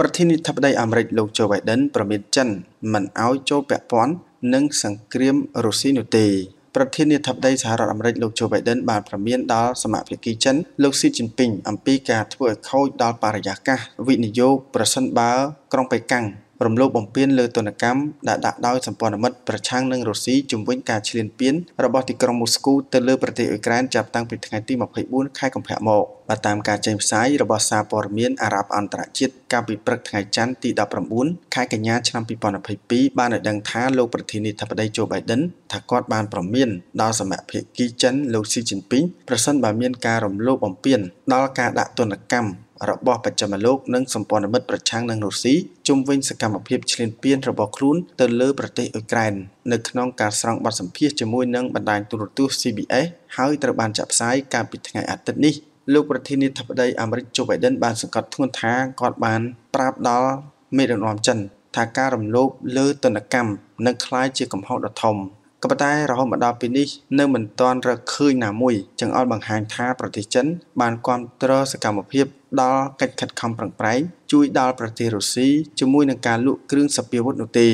ប្រធានាធិបតីអាមេរិកលោកโจ Biden ប្រមានចិនមិនអោយចូលពាក់ព័ន្ធនឹងសង្គ្រាមរុស្ស៊ីនោះទេប្រធានាធិបតីសហរដ្ឋអាមេរិកលោកโจ Biden បានប្រមានដល់សមាភិកីចិនលោកស៊ីជីនពីងអំពីការធ្វើឲ្យខូចដល់បរិយាកាសវិនិយោគប្រសិនបើក្រុងបេកាំងរំលោភបំពានលើទនកម្មដែលដាក់ដោយសម្ព័ន្ធមិត្តប្រឆាំងនឹងរុស្ស៊ីជំវិញការឈ្លានពានរបស់ទីក្រុងមូស្គូទៅលើប្រទេសអ៊ុយក្រែនចាប់តាំងពីថ្ងៃទី24ខែកុម្ភៈមកបាទតាមការចេញផ្សាយរបស់សារព័ត៌មានអារ៉ាប់អន្តរជាតិកាលពីព្រឹកថ្ងៃច័ន្ទទី19ខែកញ្ញាឆ្នាំ2022បានឲ្យដឹងថាលោកប្រធានាធិបតីโจ Biden ថាគាត់បានប្រមានដល់សមាភិកគីចិនលោកស៊ីជីនពីងប្រសិនបើមានការរំលោភបំពានដល់ការដាក់ទណ្ឌកម្មរបស់បច្ចិមលោកនិងសម្ព័ន្ធមិត្តប្រឆាំងនឹងរុស្ស៊ីជំវិញសកម្មភាពឈ្លានពានរបស់ខ្លួន ទៅលើប្រទេសអ៊ុយក្រែននៅក្នុងការស្រង់បទសម្ភាសជាមួយនឹងបណ្ដាញទូរទស្សន៍ CBS ហើយត្រូវបានចាក់ផ្សាយកាលពីថ្ងៃអាទិត្យនេះលោកប្រធានាធិបតីអាមេរិកជូបៃដិនបានសង្កត់ធ្ងន់ថាគាត់បាន ប្រាប់ដល់មេដឹកនាំចិន ថាការរំលោភលើទណ្ឌកម្មនឹងក្លាយជាកំហុសដ៏ធំក៏ប៉ុន្តែរហូតមកដល់ពេលនេះ នៅមិនទាន់រកឃើញណាមួយចង្អុលបង្ហាញថាប្រទេសចិនបានគ្រប់គ្រងសកម្មភាពដល់កិច្ចខិតខំប្រឹងប្រែងជួយដល់ប្រទេសរុស្ស៊ីជាមួយនឹងការលក់គ្រឿងសព្វាវុធនោះទេ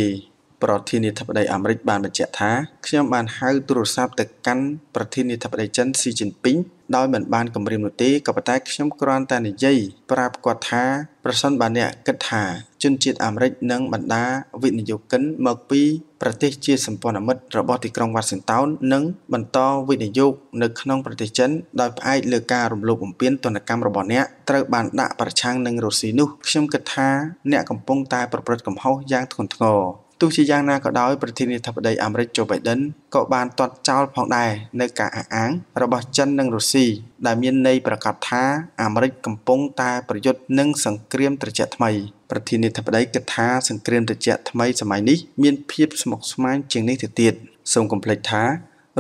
ប្រធានាធិបតីអាមេរិកបានបញ្ជាក់ថាខ្ញុំបានហៅទូរស័ព្ទទៅកាន់ប្រធានាធិបតីចិនស៊ីជីនពីងដោយមិនបានគម្រាមនោះទេក៏ប៉ុន្តែខ្ញុំគ្រាន់តែនិយាយប្រាប់គាត់ថាប្រសិនបើអ្នកគិតថាជនជាតិអាមេរិកនិងបណ្ដាវិនិយោគិនមកពីប្រទេសជាសម្ព័ន្ធមិត្តរបស់ទីក្រុងវ៉ាស៊ីនតោននឹងបន្តវិនិយោគនៅក្នុងប្រទេសចិនដោយផ្អែកលើការរំលោភបំពានទណ្ឌកម្មរបស់អ្នកត្រូវបានដាក់ប្រឆាំងនឹងរុស្ស៊ីនោះខ្ញុំគិតថាអ្នកកំពុងតែប្រព្រឹត្តកំហុសយ៉ាងធ្ងន់ធ្ងរទោះជាយ៉ាងណាក៏ដោយប្រធានាធិបតីអាមេរិកโจ Biden ក៏បានទាត់ចោលផងដែរនៅការអះអាងរបស់ចិននិងរុស្ស៊ីដែលមានន័យប្រកាសថាអាមេរិកកំពុងតែប្រយុទ្ធនឹងសង្គ្រាមត្រជាក់ថ្មីប្រធានាធិបតីគិតថា សង្គ្រាមត្រជាក់ថ្មីសម័យនេះមានភាពស្មុគស្មាញជាងនេះទៅទៀតសូមកុំភ្លេចថា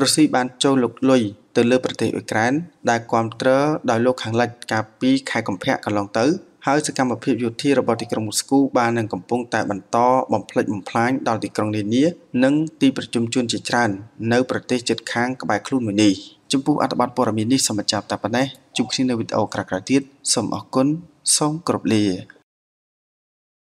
រុស្ស៊ីបានចូលលុកលុយទៅលើប្រទេសអ៊ុយក្រែនដែលគ្រប់គ្រងដោយលោកខាងលិចកាលពីខែកុម្ភៈកន្លងទៅហើយសកម្មភាពយោធារបស់ទីក្រុងមូស្គូបាននឹងកំពុង តែបន្តបំផ្លិចបំផ្លាញដល់ទីក្រុងនានានិងទីប្រជុំជនជាច្រើននៅប្រទេសជិតខាងក្បែរខ្លួនមួយនេះចំពោះអត្ថបទព័ត៌មាននេះសូមបញ្ចប់តែប៉ុណ្ណេះជួបគ្នានៅវីដេអូក្រោយៗទៀតសូមអរគុណសូមគោរពលា